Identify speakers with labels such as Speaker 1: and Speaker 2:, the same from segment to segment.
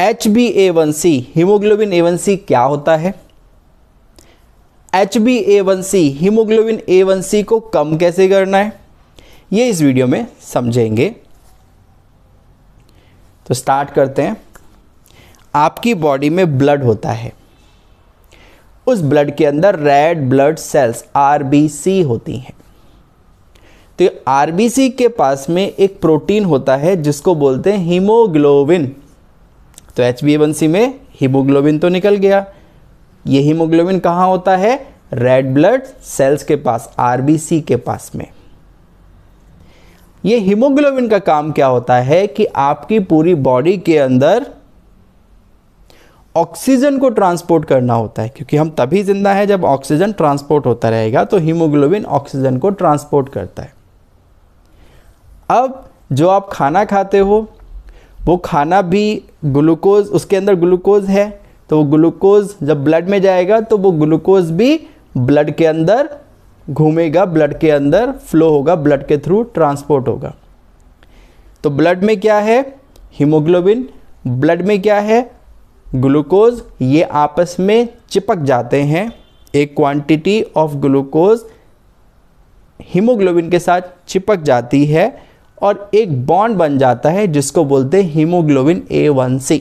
Speaker 1: H B A one C haemoglobin A one C क्या होता है H B A one C haemoglobin A one C को कम कैसे करना है ये इस वीडियो में समझेंगे तो स्टार्ट करते हैं आपकी बॉडी में ब्लड होता है उस ब्लड के अंदर रेड ब्लड सेल्स आर होती हैं तो आर के पास में एक प्रोटीन होता है जिसको बोलते हैं हीमोग्लोबिन तो एच में हीमोग्लोबिन तो निकल गया ये हीमोग्लोबिन कहाँ होता है रेड ब्लड सेल्स के पास आरबीसी के पास में ये हीमोग्लोबिन का काम क्या होता है कि आपकी पूरी बॉडी के अंदर ऑक्सीजन को ट्रांसपोर्ट करना होता है क्योंकि हम तभी जिंदा हैं जब ऑक्सीजन ट्रांसपोर्ट होता रहेगा तो हीमोग्लोबिन ऑक्सीजन को ट्रांसपोर्ट करता है अब जो आप खाना खाते हो वो खाना भी ग्लूकोज उसके अंदर ग्लूकोज है तो वो ग्लूकोज जब ब्लड में जाएगा तो वो ग्लूकोज भी ब्लड के अंदर घूमेगा ब्लड के अंदर फ्लो होगा ब्लड के थ्रू ट्रांसपोर्ट होगा तो ब्लड में क्या है हीमोग्लोबिन ब्लड में क्या है ग्लूकोज ये आपस में चिपक जाते हैं एक क्वांटिटी ऑफ ग्लूकोज हीमोग्लोबिन के साथ चिपक जाती है और एक बॉन्ड बन जाता है जिसको बोलते हैं हीमोग्लोबिन ए वन सी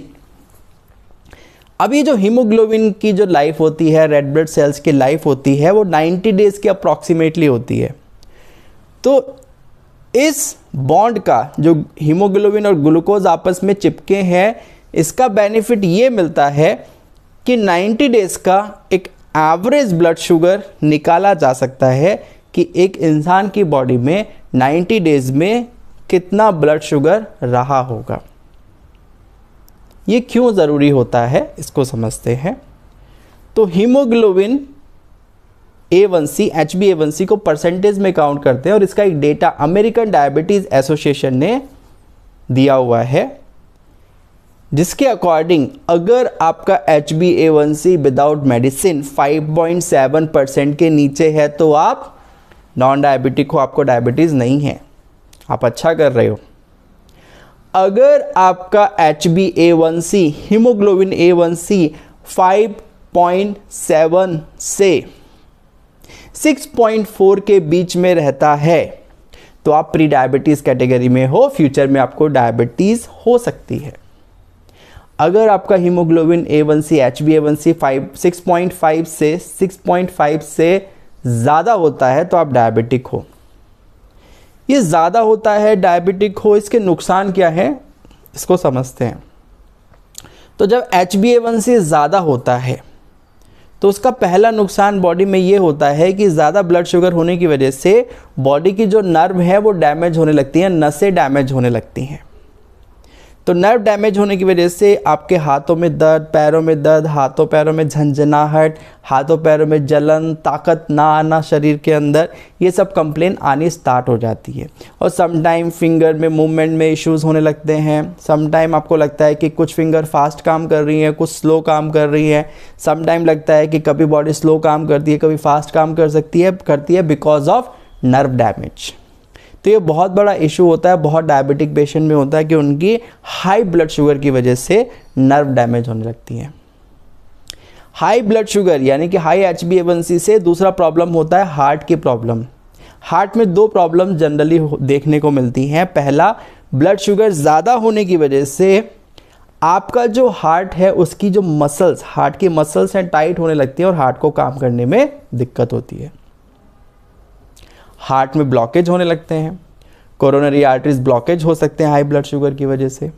Speaker 1: अब ये जो हीमोग्लोबिन की जो लाइफ होती है रेड ब्लड सेल्स की लाइफ होती है वो 90 डेज़ की अप्रॉक्सीमेटली होती है तो इस बॉन्ड का जो हीमोग्लोबिन और ग्लूकोज आपस में चिपके हैं इसका बेनिफिट ये मिलता है कि 90 डेज़ का एक एवरेज ब्लड शुगर निकाला जा सकता है कि एक इंसान की बॉडी में 90 डेज़ में कितना ब्लड शुगर रहा होगा ये क्यों ज़रूरी होता है इसको समझते हैं तो haemoglobin A one C H B A one C को परसेंटेज में काउंट करते हैं और इसका एक डेटा अमेरिकन डायबिटीज़ एसोसिएशन ने दिया हुआ है जिसके अकॉर्डिंग अगर आपका H B A one C without medicine 5.7 percent के नीचे है तो आप नॉन डायबिटिक हो आपको डायबिटीज़ नहीं है आप अच्छा कर रहे हो अगर आपका H B A one C haemoglobin A one C five point seven से सिक्स पॉइंट फोर के बीच में रहता है तो आप प्री डायबिटीज़ कैटेगरी में हो फ्यूचर में आपको डायबिटीज़ हो सकती है अगर आपका haemoglobin A one C H B A one C five six point five से सिक्स पॉइंट फाइव से ज़्यादा होता है तो आप डायबिटिक हो ये ज़्यादा होता है डायबिटिक हो इसके नुकसान क्या है इसको समझते हैं तो जब एच बी ए वन से ज़्यादा होता है तो उसका पहला नुकसान बॉडी में ये होता है कि ज़्यादा ब्लड शुगर होने की वजह से बॉडी की जो नर्व है वो डैमेज होने लगती है नसें डैमेज होने लगती हैं तो नर्व डैमेज होने की वजह से आपके हाथों में दर्द पैरों में दर्द हाथों पैरों में झंझनाहट हाथों पैरों में जलन ताकत ना आना शरीर के अंदर ये सब कंप्लेन आनी स्टार्ट हो जाती है और समटाइम फिंगर में मूवमेंट में इश्यूज़ होने लगते हैं समटाइम आपको लगता है कि कुछ फिंगर फास्ट काम कर रही हैं कुछ स्लो काम कर रही हैं समटाइम लगता है कि कभी बॉडी स्लो काम करती है कभी फास्ट काम कर सकती है करती है बिकॉज ऑफ नर्व डैमेज तो ये बहुत बड़ा इशू होता है बहुत डायबिटिक पेशेंट में होता है कि उनकी हाई ब्लड शुगर की वजह से नर्व डैमेज होने लगती है हाई ब्लड शुगर यानी कि हाई एच बी सी से दूसरा प्रॉब्लम होता है हार्ट की प्रॉब्लम हार्ट में दो प्रॉब्लम जनरली देखने को मिलती हैं पहला ब्लड शुगर ज़्यादा होने की वजह से आपका जो हार्ट है उसकी जो मसल्स हार्ट की मसल्स हैं टाइट होने लगती हैं और हार्ट को काम करने में दिक्कत होती है हार्ट में ब्लॉकेज होने लगते हैं कोरोनरी आर्टरीज ब्लॉकेज हो सकते हैं हाई ब्लड शुगर की वजह से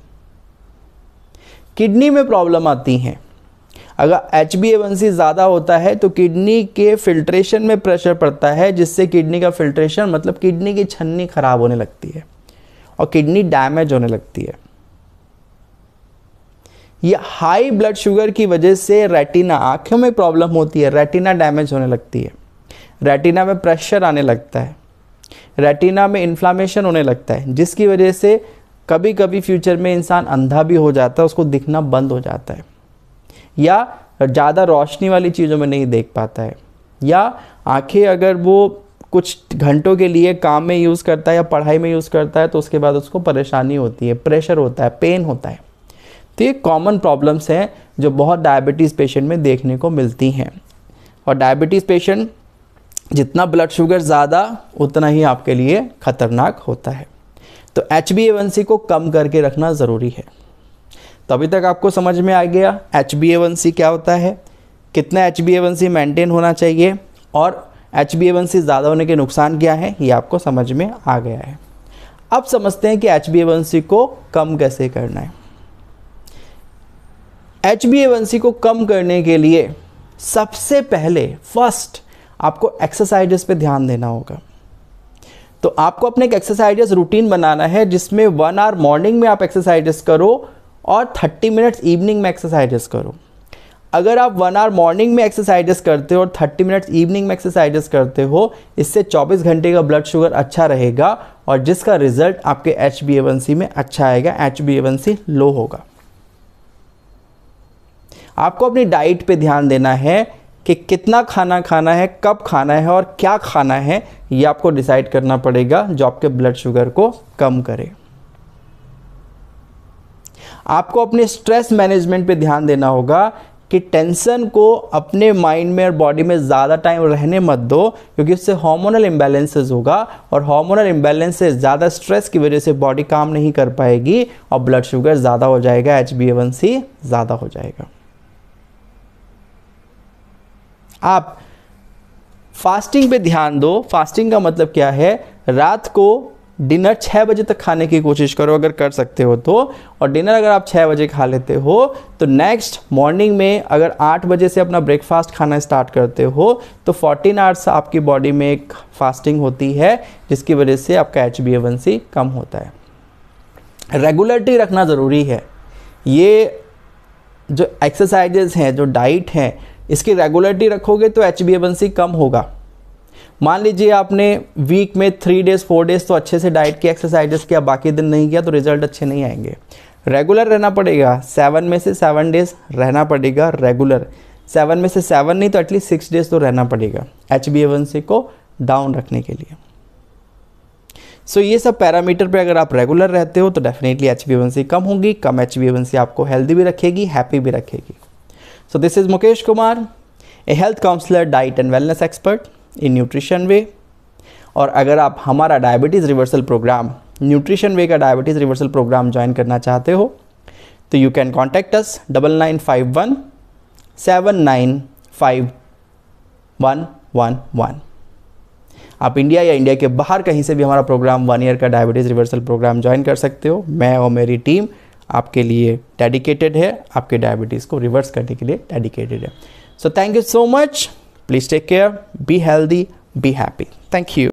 Speaker 1: किडनी में प्रॉब्लम आती हैं अगर एच बी ज़्यादा होता है तो किडनी के फिल्ट्रेशन में प्रेशर पड़ता है जिससे किडनी का फिल्ट्रेशन मतलब किडनी की छन्नी खराब होने लगती है और किडनी डैमेज होने लगती है यह हाई ब्लड शुगर की वजह से रेटिना आँखों में प्रॉब्लम होती है रेटिना डैमेज होने लगती है रेटिना में प्रेशर आने लगता है रेटिना में इन्फ्लामेशन होने लगता है जिसकी वजह से कभी कभी फ्यूचर में इंसान अंधा भी हो जाता है उसको दिखना बंद हो जाता है या ज़्यादा रोशनी वाली चीज़ों में नहीं देख पाता है या आंखें अगर वो कुछ घंटों के लिए काम में यूज़ करता है या पढ़ाई में यूज़ करता है तो उसके बाद उसको परेशानी होती है प्रेशर होता है पेन होता है तो ये कॉमन प्रॉब्लम्स हैं जो बहुत डायबिटीज़ पेशेंट में देखने को मिलती हैं और डायबिटीज़ पेशेंट जितना ब्लड शुगर ज़्यादा उतना ही आपके लिए ख़तरनाक होता है तो एच बी को कम करके रखना ज़रूरी है तो अभी तक आपको समझ में आ गया एच बी क्या होता है कितना एच बी मेंटेन होना चाहिए और एच बी ज़्यादा होने के नुकसान क्या है ये आपको समझ में आ गया है अब समझते हैं कि एच बी को कम कैसे करना है एच बी को कम करने के लिए सबसे पहले फर्स्ट आपको एक्सरसाइजेस पे ध्यान देना होगा तो आपको अपने एक एक्सरसाइजेस रूटीन बनाना है जिसमें वन आवर मॉर्निंग में आप एक्सरसाइजेस करो और थर्टी मिनट्स इवनिंग में एक्सरसाइजेस करो अगर आप वन आवर मॉर्निंग में एक्सरसाइजेस करते हो और थर्टी मिनट्स इवनिंग में एक्सरसाइजेस करते हो इससे चौबीस घंटे का ब्लड शुगर अच्छा रहेगा और जिसका रिजल्ट आपके एच में अच्छा आएगा एच लो होगा आपको अपनी डाइट पे ध्यान देना है कि कितना खाना खाना है कब खाना है और क्या खाना है ये आपको डिसाइड करना पड़ेगा जो आपके ब्लड शुगर को कम करे आपको अपने स्ट्रेस मैनेजमेंट पे ध्यान देना होगा कि टेंशन को अपने माइंड में और बॉडी में ज़्यादा टाइम रहने मत दो क्योंकि उससे हार्मोनल इम्बेलेंसेज होगा और हार्मोनल इम्बेलेंसेज ज़्यादा स्ट्रेस की वजह से बॉडी काम नहीं कर पाएगी और ब्लड शुगर ज़्यादा हो जाएगा एच ज़्यादा हो जाएगा आप फास्टिंग पे ध्यान दो फास्टिंग का मतलब क्या है रात को डिनर छः बजे तक खाने की कोशिश करो अगर कर सकते हो तो और डिनर अगर आप छः बजे खा लेते हो तो नेक्स्ट मॉर्निंग में अगर आठ बजे से अपना ब्रेकफास्ट खाना स्टार्ट करते हो तो फोर्टीन आवर्स आपकी बॉडी में एक फास्टिंग होती है जिसकी वजह से आपका एच बी सी कम होता है रेगुलरटी रखना ज़रूरी है ये जो एक्सरसाइजेज़ हैं जो डाइट हैं इसकी रेगुलरिटी रखोगे तो एच बी कम होगा मान लीजिए आपने वीक में थ्री डेज़ फोर डेज़ तो अच्छे से डाइट की एक्सरसाइजेस किया बाकी दिन नहीं किया तो रिजल्ट अच्छे नहीं आएंगे रेगुलर रहना पड़ेगा सेवन में से सेवन डेज़ रहना पड़ेगा रेगुलर सेवन में से सेवन नहीं तो एटलीस्ट सिक्स डेज़ तो रहना पड़ेगा एच बी को डाउन रखने के लिए सो so, ये सब पैरामीटर पे अगर आप रेगुलर रहते हो तो डेफिनेटली एच कम होगी कम एच आपको हेल्दी भी रखेगी हैप्पी भी रखेगी So this is Mukesh Kumar, a health counselor, diet and wellness expert in nutrition way. और अगर आप हमारा diabetes reversal programme Nutrition Way का डायबिटीज़ रिवर्सल प्रोग्राम ज्वाइन करना चाहते हो तो you can contact us double nine five one seven nine five one one one आप इंडिया या इंडिया के बाहर कहीं से भी हमारा प्रोग्राम वन ईयर का डायबिटीज़ रिवर्सल प्रोग्राम ज्वाइन कर सकते हो मैं और मेरी टीम आपके लिए डेडिकेटेड है आपके डायबिटीज़ को रिवर्स करने के लिए डेडिकेटेड है so thank you so much please take care be healthy be happy thank you